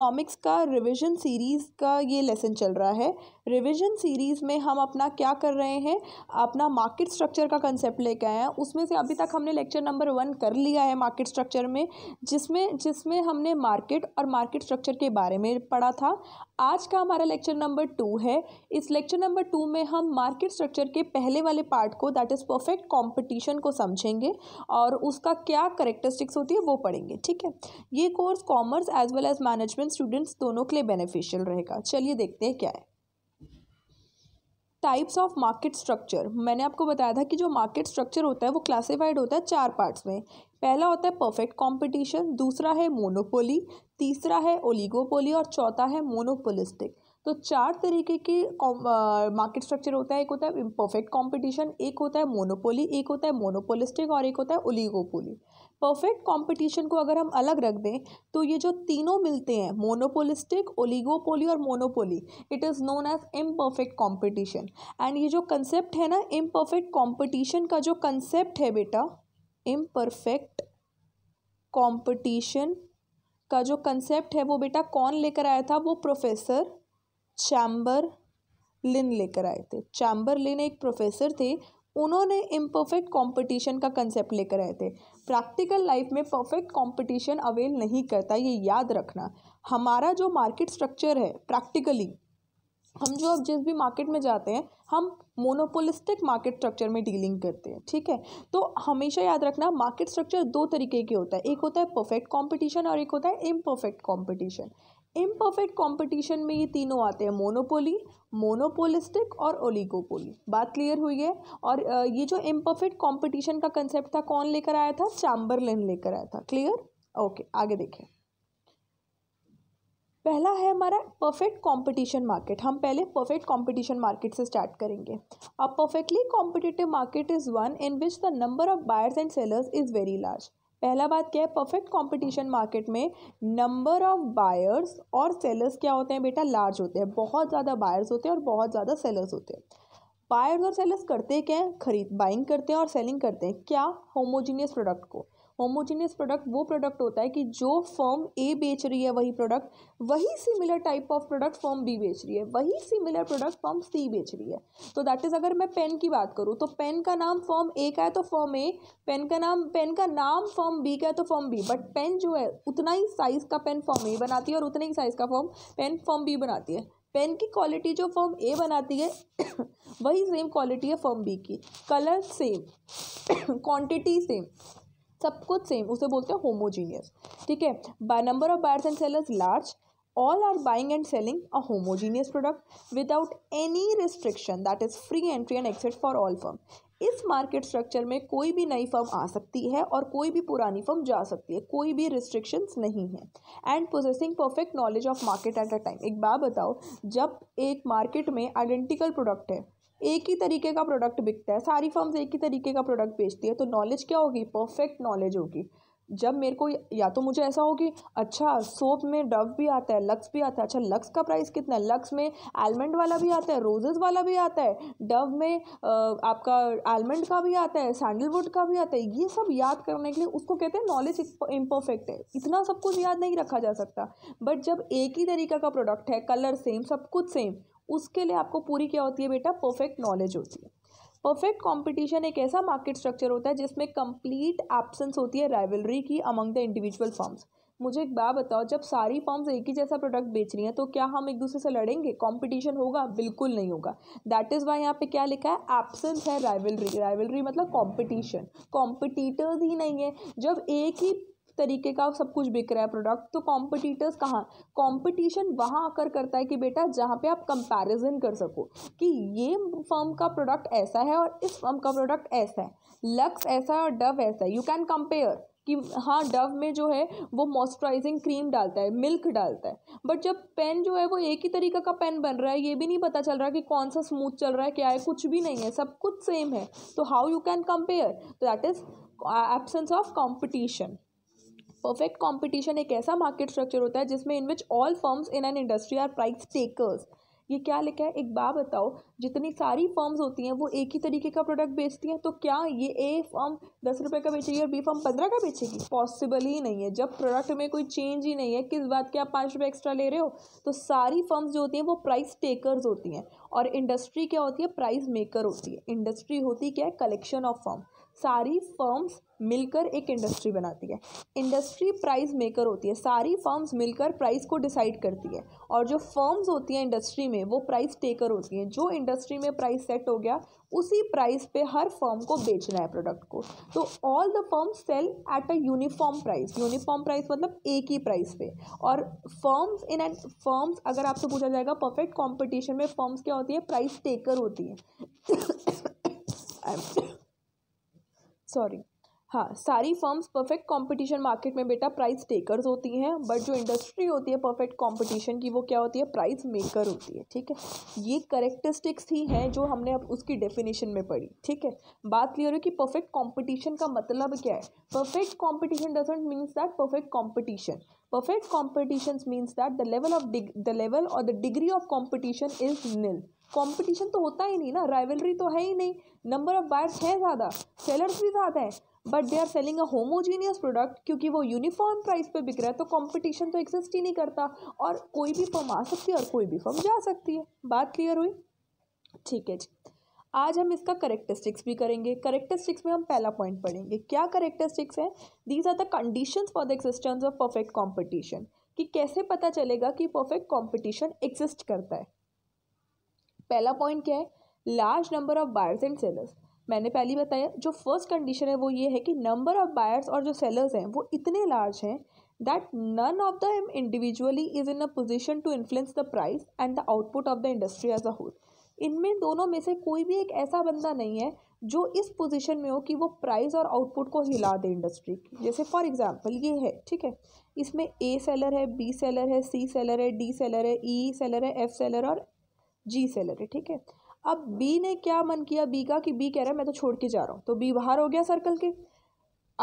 Comics का revision series का ये लेसन चल रहा है रिवीजन सीरीज़ में हम अपना क्या कर रहे हैं अपना मार्केट स्ट्रक्चर का कंसेप्ट लेके आए हैं उसमें से अभी तक हमने लेक्चर नंबर वन कर लिया है मार्केट स्ट्रक्चर में जिसमें जिसमें हमने मार्केट और मार्केट स्ट्रक्चर के बारे में पढ़ा था आज का हमारा लेक्चर नंबर टू है इस लेक्चर नंबर टू में हम मार्केट स्ट्रक्चर के पहले वाले पार्ट को दैट इज़ परफेक्ट कॉम्पिटिशन को समझेंगे और उसका क्या करेक्टरिस्टिक्स होती है वो पढ़ेंगे ठीक है ये course commerce as well as management and students दोनों के लिए बेनिफिशियल रहेगा चलिए देखते हैं क्या है टाइप्स ऑफ मार्केट स्ट्रक्चर मैंने आपको बताया था कि जो मार्केट स्ट्रक्चर होता है वो क्लासिफाइड होता है चार पार्ट्स में पहला होता है परफेक्ट कंपटीशन दूसरा है मोनोपोली तीसरा है ओलिगोपोली और चौथा है मोनोपोलिस्टिक तो चार तरीके के मार्केट स्ट्रक्चर होता है एक होता है परफेक्ट कंपटीशन एक होता है मोनोपोली एक होता है मोनोपोलिस्टिक और एक होता है ओलिगोपोली परफेक्ट कंपटीशन को अगर हम अलग रख दें तो ये जो तीनों मिलते हैं मोनोपोलिस्टिक ओलिगोपोली और monopoly it is known as imperfect competition and ये जो कंसेप्ट है ना इम परफेक्ट कॉम्पिटिशन का जो कंसेप्ट है बेटा इम परफेक्ट कॉम्पिटिशन का जो कंसेप्ट है वो बेटा कौन लेकर आया था वो प्रोफेसर चैम्बर लिन लेकर आए थे चैम्बर लिन एक प्रोफेसर थे उन्होंने इम्परफेक्ट कंपटीशन का कंसेप्ट लेकर आए थे प्रैक्टिकल लाइफ में परफेक्ट कंपटीशन अवेल नहीं करता ये याद रखना हमारा जो मार्केट स्ट्रक्चर है प्रैक्टिकली हम जो अब जिस भी मार्केट में जाते हैं हम मोनोपोलिस्टिक मार्केट स्ट्रक्चर में डीलिंग करते हैं ठीक है तो हमेशा याद रखना मार्केट स्ट्रक्चर दो तरीके के होता है एक होता है परफेक्ट कंपटीशन और एक होता है इम्परफेक्ट कंपटीशन इम्परफेक्ट कंपटीशन में ये तीनों आते हैं मोनोपोली मोनोपोलिस्टिक और ओलिगोपोली बात क्लियर हुई है और ये जो इम्परफेक्ट कंपटीशन का कंसेप्ट था कौन लेकर आया था चैम्बरलिन लेकर आया था क्लियर ओके आगे देखें पहला है हमारा परफेक्ट कंपटीशन मार्केट हम पहले परफेक्ट कंपटीशन मार्केट से स्टार्ट करेंगे a perfectly competitive market is one in which the number of buyers and sellers is very large पहला बात क्या है परफेक्ट कंपटीशन मार्केट में नंबर ऑफ बायर्स और सेलर्स क्या होते हैं बेटा लार्ज होते हैं बहुत ज़्यादा बायर्स होते हैं और बहुत ज़्यादा सेलर्स होते हैं बायर्स और सेलर्स करते क्या हैं खरीद बाइंग करते हैं और सेलिंग करते हैं क्या होमोजीनियस प्रोडक्ट को होमोजीनियस प्रोडक्ट वो प्रोडक्ट होता है कि जो फॉर्म ए बेच रही है वही प्रोडक्ट वही similar type of product firm B बेच रही है वही सिमिलर प्रोडक्ट फॉर्म सी बेच रही है तो दैट इज़ अगर मैं पेन की बात करूँ तो पेन का नाम फॉर्म ए का है तो फॉर्म ए पेन का नाम पेन का नाम फॉर्म बी का है तो फॉर्म बी बट पेन जो है उतना ही साइज़ का पेन फॉर्म ए बनाती है और उतना ही साइज़ का फॉर्म पेन फॉर्म बी बनाती है पेन की क्वालिटी जो फॉर्म ए बनाती है वही सेम क्वालिटी है फॉर्म बी की कलर सेम क्वांटिटी सेम सब कुछ सेम उसे बोलते हैं होमोजीनियस ठीक है by number of buyers and sellers large all are buying and selling a homogeneous product without any restriction that is free entry and exit for all firm इस market structure में कोई भी नई फर्म आ सकती है और कोई भी पुरानी फर्म जा सकती है कोई भी रिस्ट्रिक्शंस नहीं है and possessing perfect knowledge of market at a time एक बात बताओ जब एक मार्केट में आइडेंटिकल प्रोडक्ट है एक ही तरीके का प्रोडक्ट बिकता है सारी फर्म्स एक ही तरीके का प्रोडक्ट बेचती है तो नॉलेज क्या होगी परफेक्ट नॉलेज होगी जब मेरे को या तो मुझे ऐसा हो कि अच्छा सोप में डव भी आता है लक्स भी आता है अच्छा लक्स का प्राइस कितना है लक्स में आलमंड वाला भी आता है रोजेज़ वाला भी आता है डव में आपका आलमंड का भी आता है सैंडलवुड का भी आता है ये सब याद करने के लिए उसको कहते हैं नॉलेज इम्परफेक्ट है इतना सब कुछ याद नहीं रखा जा सकता बट जब एक ही तरीका का प्रोडक्ट है कलर सेम सब कुछ सेम उसके लिए आपको पूरी क्या होती है बेटा परफेक्ट नॉलेज होती है परफेक्ट कंपटीशन एक ऐसा मार्केट स्ट्रक्चर होता है जिसमें कंप्लीट एब्सेंस होती है राइवलरी की अमंग द इंडिविजुअल फॉर्म्स मुझे एक बात बताओ जब सारी फॉर्म्स एक ही जैसा प्रोडक्ट बेच रही हैं तो क्या हम एक दूसरे से लड़ेंगे कंपटीशन होगा बिल्कुल नहीं होगा दैट इज़ वाई यहाँ पे क्या लिखा है एब्सेंस है राइवलरी राइवलरी मतलब कंपटीशन कॉम्पिटिटर्स ही नहीं है जब एक ही तरीके का सब कुछ बिक रहा है प्रोडक्ट तो कॉम्पिटिटर्स कहाँ कॉम्पिटिशन वहाँ आकर करता है कि बेटा जहाँ पे आप कंपैरिजन कर सको कि ये फर्म का प्रोडक्ट ऐसा है और इस फर्म का प्रोडक्ट ऐसा है लक्स ऐसा है और डव ऐसा है यू कैन कंपेयर कि हाँ डव में जो है वो मॉइस्चराइजिंग क्रीम डालता है मिल्क डालता है बट जब पेन जो है वो एक ही तरीका का पेन बन रहा है ये भी नहीं पता चल रहा कि कौन सा स्मूथ चल रहा है क्या है कुछ भी नहीं है सब कुछ सेम है तो हाउ यू कैन कंपेयर तो that is absence of competition perfect competition एक ऐसा मार्केट स्ट्रक्चर होता है जिसमें in which all firms in an industry are price takers ये क्या लिखा है एक बात बताओ जितनी सारी फर्म्स होती हैं वो एक ही तरीके का प्रोडक्ट बेचती हैं तो क्या ये ए फर्म दस रुपये का बेचेगी और बी फर्म पंद्रह का बेचेगी पॉसिबल ही नहीं है जब प्रोडक्ट में कोई चेंज ही नहीं है किस बात के आप पाँच रुपये एक्स्ट्रा ले रहे हो तो सारी फर्म्स जो होती हैं वो प्राइस टेकर्स होती हैं और इंडस्ट्री क्या होती है प्राइस मेकर होती है इंडस्ट्री होती क्या है कलेक्शन ऑफ फर्म सारी फर्म्स मिलकर एक इंडस्ट्री बनाती है इंडस्ट्री प्राइस मेकर होती है सारी फर्म्स मिलकर प्राइस को डिसाइड करती है और जो फर्म्स होती हैं इंडस्ट्री में वो प्राइस टेकर होती हैं जो इंडस्ट्री में प्राइस सेट हो गया उसी प्राइस पे हर फर्म को बेचना है प्रोडक्ट को तो all the firm sell at a uniform price uniform price मतलब एक ही प्राइस पे और फर्म्स इन एंड फर्म्स अगर आपसे पूछा जाएगा परफेक्ट कॉम्पिटिशन में फर्म्स क्या होती है प्राइस टेकर होती है सॉरी हाँ सारी फर्म्स परफेक्ट कंपटीशन मार्केट में बेटा प्राइस टेकर्स होती हैं बट जो इंडस्ट्री होती है परफेक्ट कंपटीशन की वो क्या होती है प्राइस मेकर होती है ठीक है ये करेक्टरिस्टिक्स ही हैं जो हमने अब उसकी डेफिनेशन में पढ़ी ठीक है बात क्लियर है कि परफेक्ट कंपटीशन का मतलब क्या है perfect competition doesn't means that perfect competition perfect competition means that the level of the level और the degree of competition is nil competition तो होता ही नहीं ना राइवलरी तो है ही नहीं नंबर ऑफ बायर्स है ज़्यादा सेलर्स भी ज़्यादा है but they are selling a homogeneous product क्योंकि वो यूनिफॉर्म प्राइस पे बिक रहा है तो कंपटीशन तो एग्जिस्ट ही नहीं करता और कोई भी फर्म आ सकती है और कोई भी फर्म जा सकती है बात क्लियर हुई ठीक है जी आज हम इसका करेक्टरिस्टिक्स भी करेंगे करेक्टरिस्टिक्स में हम पहला पॉइंट पढ़ेंगे क्या करेक्टरिस्टिक्स है these are the condition for the existence of perfect competition कि कैसे पता चलेगा कि परफेक्ट कॉम्पिटिशन एग्जिस्ट करता है पहला पॉइंट क्या है large number of buyers and sellers मैंने पहले बताया जो फर्स्ट कंडीशन है वो ये है कि नंबर ऑफ बायर्स और जो सेलर्स हैं वो इतने लार्ज हैं that none of them individually is in a position to influence the price and the output of the industry as a whole इनमें दोनों में से कोई भी एक ऐसा बंदा नहीं है जो इस पोजीशन में हो कि वो प्राइस और आउटपुट को हिला दे इंडस्ट्री की जैसे फॉर एग्जांपल ये है ठीक है इसमें ए सेलर है बी सेलर है सी सेलर है डी सेलर है ई e सेलर है एफ सेलर और जी सेलर है ठीक है अब बी ने क्या मन किया बी का कि बी कह रहा है मैं तो छोड़ के जा रहा हूँ तो बी बाहर हो गया सर्कल के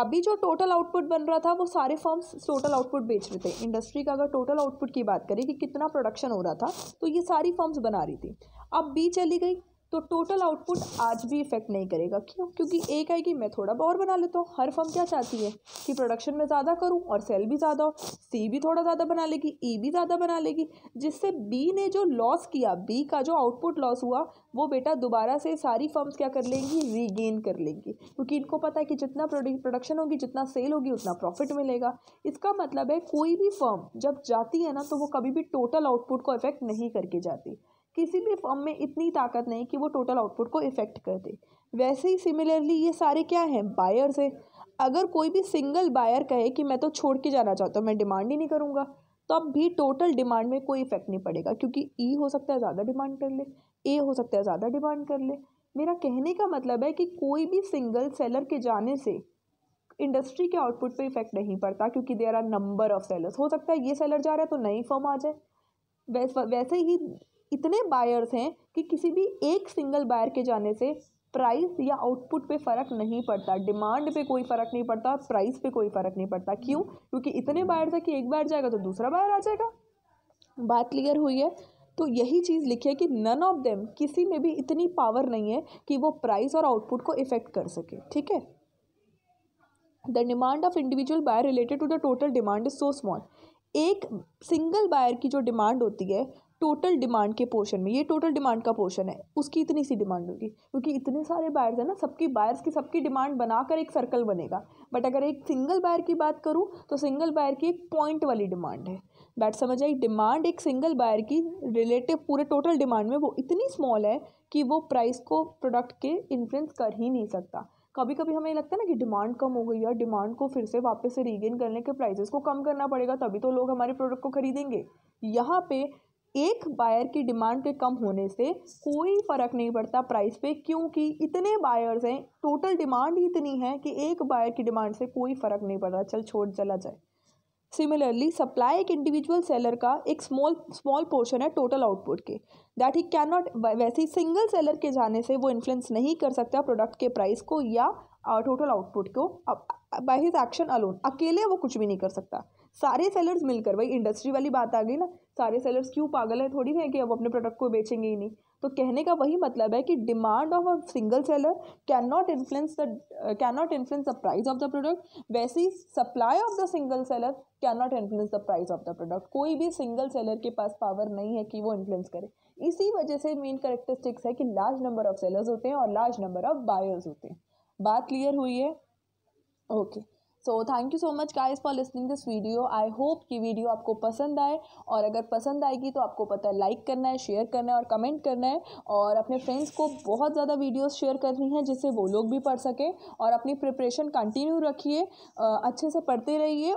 अभी जो टोटल आउटपुट बन रहा था वो सारे फर्म्स टोटल आउटपुट बेच रहे थे इंडस्ट्री का अगर टोटल आउटपुट की बात करें कि कितना प्रोडक्शन हो रहा था तो ये सारी फर्म्स बना रही थी अब बी चली गई तो टोटल आउटपुट आज भी इफेक्ट नहीं करेगा क्यों क्योंकि एक है कि मैं थोड़ा और बना लेता हूँ हर फर्म क्या चाहती है कि प्रोडक्शन में ज़्यादा करूँ और सेल भी ज़्यादा हो सी भी थोड़ा ज़्यादा बना लेगी ई e भी ज़्यादा बना लेगी जिससे बी ने जो लॉस किया बी का जो आउटपुट लॉस हुआ वो बेटा दोबारा से सारी फर्म्स क्या कर लेंगी रीगेन कर लेंगी क्योंकि इनको पता है कि जितना प्रोडक्शन होगी जितना सेल होगी उतना प्रॉफिट मिलेगा इसका मतलब है कोई भी फर्म जब जाती है ना तो वो कभी भी टोटल आउटपुट को इफेक्ट नहीं करके जाती किसी भी फॉर्म में इतनी ताकत नहीं कि वो टोटल आउटपुट को इफ़ेक्ट कर दे वैसे ही सिमिलरली ये सारे क्या हैं बायर्स हैं अगर कोई भी सिंगल बायर कहे कि मैं तो छोड़ के जाना चाहता हूँ मैं डिमांड ही नहीं करूँगा तो अब भी टोटल डिमांड में कोई इफेक्ट नहीं पड़ेगा क्योंकि ई e हो सकता है ज़्यादा डिमांड कर ले ए हो सकता है ज़्यादा डिमांड कर ले मेरा कहने का मतलब है कि कोई भी सिंगल सेलर के जाने से इंडस्ट्री के आउटपुट पे इफेक्ट नहीं पड़ता क्योंकि there are number of sellers हो सकता है ये सेलर जा रहा है तो नई फॉर्म आ जाए वैसे वैसे ही इतने बायर्स हैं कि किसी भी एक सिंगल बायर के जाने से प्राइस या आउटपुट पे फ़र्क नहीं पड़ता डिमांड पे कोई फ़र्क नहीं पड़ता प्राइस पे कोई फ़र्क नहीं पड़ता क्यों क्योंकि इतने बायर है कि एक बार जाएगा तो दूसरा बायर आ जाएगा बात क्लियर हुई है तो यही चीज़ लिखी है कि नन ऑफ देम किसी में भी इतनी पावर नहीं है कि वो प्राइस और आउटपुट को इफेक्ट कर सके ठीक है the demand of individual buyer related to the total demand is so small एक सिंगल बायर की जो डिमांड होती है टोटल डिमांड के पोर्शन में ये टोटल डिमांड का पोर्शन है उसकी इतनी सी डिमांड होगी क्योंकि इतने सारे बायर्स हैं ना सबकी बायर्स की सबकी डिमांड बनाकर एक सर्कल बनेगा बट अगर एक सिंगल बायर की बात करूँ तो सिंगल बायर की एक पॉइंट वाली डिमांड है बैट समझ आई डिमांड एक सिंगल बायर की रिलेटिव पूरे टोटल डिमांड में वो इतनी स्मॉल है कि वो प्राइस को प्रोडक्ट के इन्फ्लुएंस कर ही नहीं सकता कभी कभी हमें लगता है ना कि डिमांड कम हो गई है डिमांड को फिर से वापस से रीगेन करने के प्राइसेस को कम करना पड़ेगा तभी तो लोग हमारे प्रोडक्ट को खरीदेंगे यहाँ पे एक बायर की डिमांड के कम होने से कोई फ़र्क नहीं पड़ता प्राइस पे क्योंकि इतने बायर्स हैं टोटल डिमांड ही इतनी है कि एक बायर की डिमांड से कोई फ़र्क नहीं पड़ रहा चल छोड़ चला जाए सिमिलरली सप्लाई एक इंडिविजुअल सेलर का एक स्मॉल स्मॉल पोर्शन है टोटल आउटपुट के दैट ही कैन नॉट वैसे ही सिंगल सेलर के जाने से वो इन्फ्लुएंस नहीं कर सकता प्रोडक्ट के प्राइस को या टोटल uh, आउटपुट को बाय हिज एक्शन अलोन अकेले वो कुछ भी नहीं कर सकता सारे सेलर्स मिलकर भाई इंडस्ट्री वाली बात आ गई ना सारे सेलर्स क्यों पागल हैं थोड़ी ना कि अब अपने प्रोडक्ट को बेचेंगे ही नहीं तो कहने का वही मतलब है कि demand of a single seller can not influence the can not influence the price of the product वैसे ही supply of the single seller can not influence the price of the product कोई भी सिंगल सेलर के पास power नहीं है कि वो influence करे इसी वजह से मेन करेक्टरिस्टिक्स है कि लार्ज नंबर ऑफ सेलर्स होते हैं और लार्ज नंबर ऑफ बायर्स होते हैं बात क्लियर हुई है okay okay. So thank you so much guys for listening this video I hope कि वीडियो आपको पसंद आए और अगर पसंद आएगी तो आपको पता है लाइक करना है शेयर करना है और कमेंट करना है और अपने फ्रेंड्स को बहुत ज़्यादा वीडियोस शेयर करनी है जिससे वो लोग भी पढ़ सकें और अपनी प्रिपरेशन कंटिन्यू रखिए अच्छे से पढ़ते रहिए